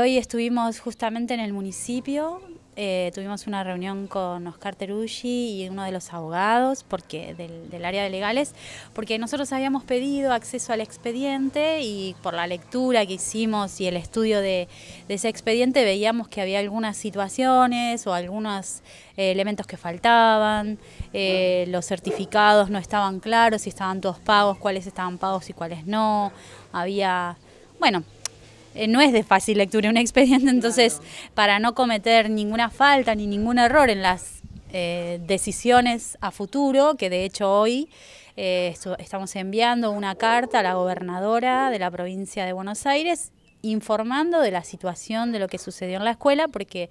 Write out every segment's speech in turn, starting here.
Hoy estuvimos justamente en el municipio, eh, tuvimos una reunión con Oscar Teruggi y uno de los abogados porque del, área de legales, porque nosotros habíamos pedido acceso al expediente y por la lectura que hicimos y el estudio de, ese expediente veíamos que había algunas situaciones o algunos eh, elementos que faltaban, eh, los certificados no estaban claros, si estaban todos pagos, cuáles estaban pagos y cuáles no, había, bueno, eh, no es de fácil lectura un expediente, entonces para no cometer ninguna falta ni ningún error en las eh, decisiones a futuro, que de hecho hoy eh, estamos enviando una carta a la gobernadora de la provincia de Buenos Aires informando de la situación, de lo que sucedió en la escuela, porque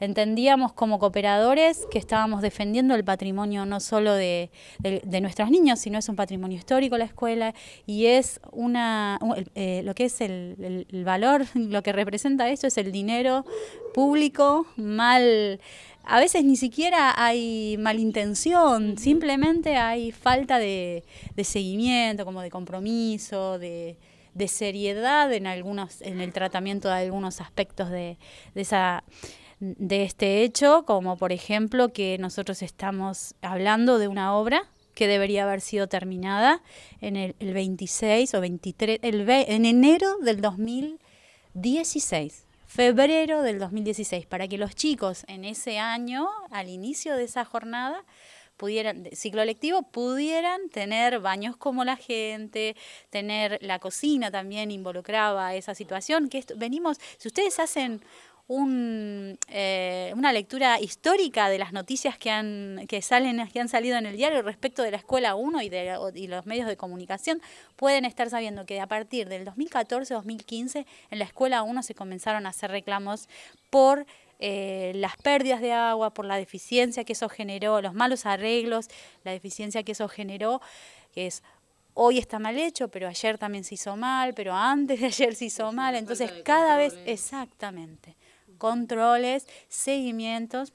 entendíamos como cooperadores que estábamos defendiendo el patrimonio no solo de, de, nuestros niños, sino es un patrimonio histórico la escuela y es una, eh, lo que es el, valor, lo que representa esto es el dinero público mal a veces ni siquiera hay malintención, simplemente hay falta de, de seguimiento, como de compromiso, de, de seriedad en, algunos, en el tratamiento de algunos aspectos de, esa de este hecho, como por ejemplo que nosotros estamos hablando de una obra que debería haber sido terminada en el, 26 o 23, en enero del 2016 febrero del 2016, para que los chicos en ese año, al inicio de esa jornada, pudieran, ciclo lectivo, pudieran tener baños como la gente, tener la cocina también involucraba esa situación, que venimos, si ustedes hacen un, eh, una lectura histórica de las noticias que han, que, salen, que han salido en el diario respecto de la Escuela 1 y, de, y los medios de comunicación, pueden estar sabiendo que a partir del 2014-2015 en la Escuela 1 se comenzaron a hacer reclamos por eh, las pérdidas de agua, por la deficiencia que eso generó, los malos arreglos, la deficiencia que eso generó, que es hoy está mal hecho, pero ayer también se hizo mal, pero antes de ayer se hizo mal. Entonces cada vez, exactamente, controles, seguimientos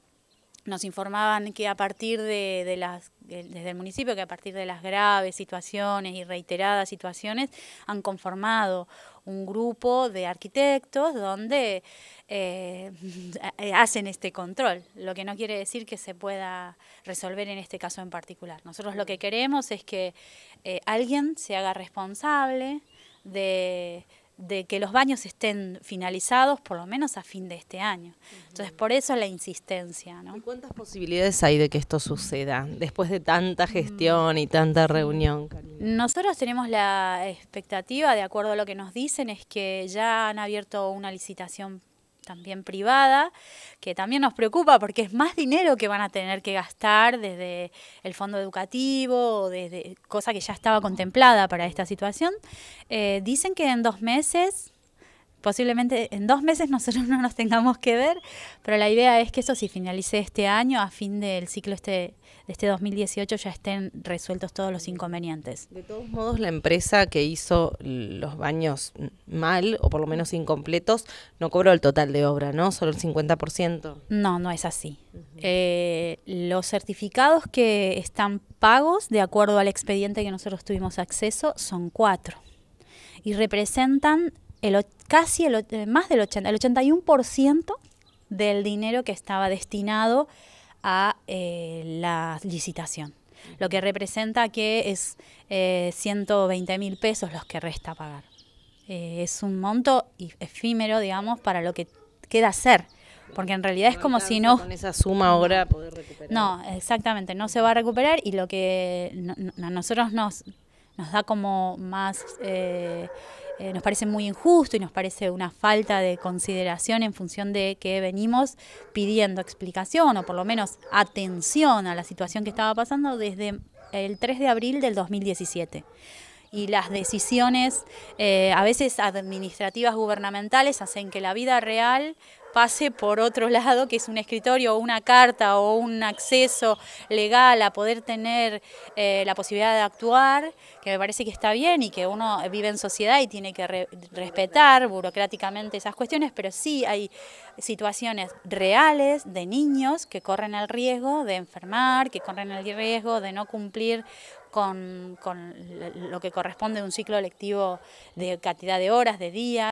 nos informaban que a partir de, las desde el municipio que a partir de las graves situaciones y reiteradas situaciones han conformado un grupo de arquitectos donde eh, hacen este control, lo que no quiere decir que se pueda resolver en este caso en particular. Nosotros lo que queremos es que eh, alguien se haga responsable de de que los baños estén finalizados por lo menos a fin de este año. Entonces, por eso la insistencia. ¿no? ¿Y cuántas posibilidades hay de que esto suceda después de tanta mm. gestión y tanta reunión? Nosotros tenemos la expectativa, de acuerdo a lo que nos dicen, es que ya han abierto una licitación también privada, que también nos preocupa porque es más dinero que van a tener que gastar desde el fondo educativo, desde cosa que ya estaba contemplada para esta situación. Eh, dicen que en dos meses posiblemente en dos meses nosotros no nos tengamos que ver, pero la idea es que eso si finalice este año, a fin del ciclo este de este 2018 ya estén resueltos todos los inconvenientes. De todos modos, la empresa que hizo los baños mal o por lo menos incompletos no cobró el total de obra, ¿no? Solo el 50%. No, no es así. Eh, los certificados que están pagos, de acuerdo al expediente que nosotros tuvimos acceso, son cuatro y representan el, casi el, eh, más del 80, el 81% del dinero que estaba destinado a eh, la licitación, lo que representa que es 120 eh, mil pesos los que resta pagar. es un monto efímero, digamos, para lo que queda hacer porque en realidad es como si no... Con esa suma ahora poder recuperar. No, exactamente, no se va a recuperar y lo que a nosotros nos, nos da como más eh, eh, nos parece muy injusto y nos parece una falta de consideración en función de que venimos pidiendo explicación o por lo menos atención a la situación que estaba pasando desde el 3 de abril del 2017 y las decisiones eh, a veces administrativas gubernamentales hacen que la vida real pase por otro lado, que es un escritorio o una carta o un acceso legal a poder tener eh, la posibilidad de actuar, que me parece que está bien y que uno vive en sociedad y tiene que respetar burocráticamente esas cuestiones, pero sí hay situaciones reales de niños que corren el riesgo de enfermar, que corren el riesgo de no cumplir con, lo que corresponde a un ciclo lectivo de cantidad de horas, de días.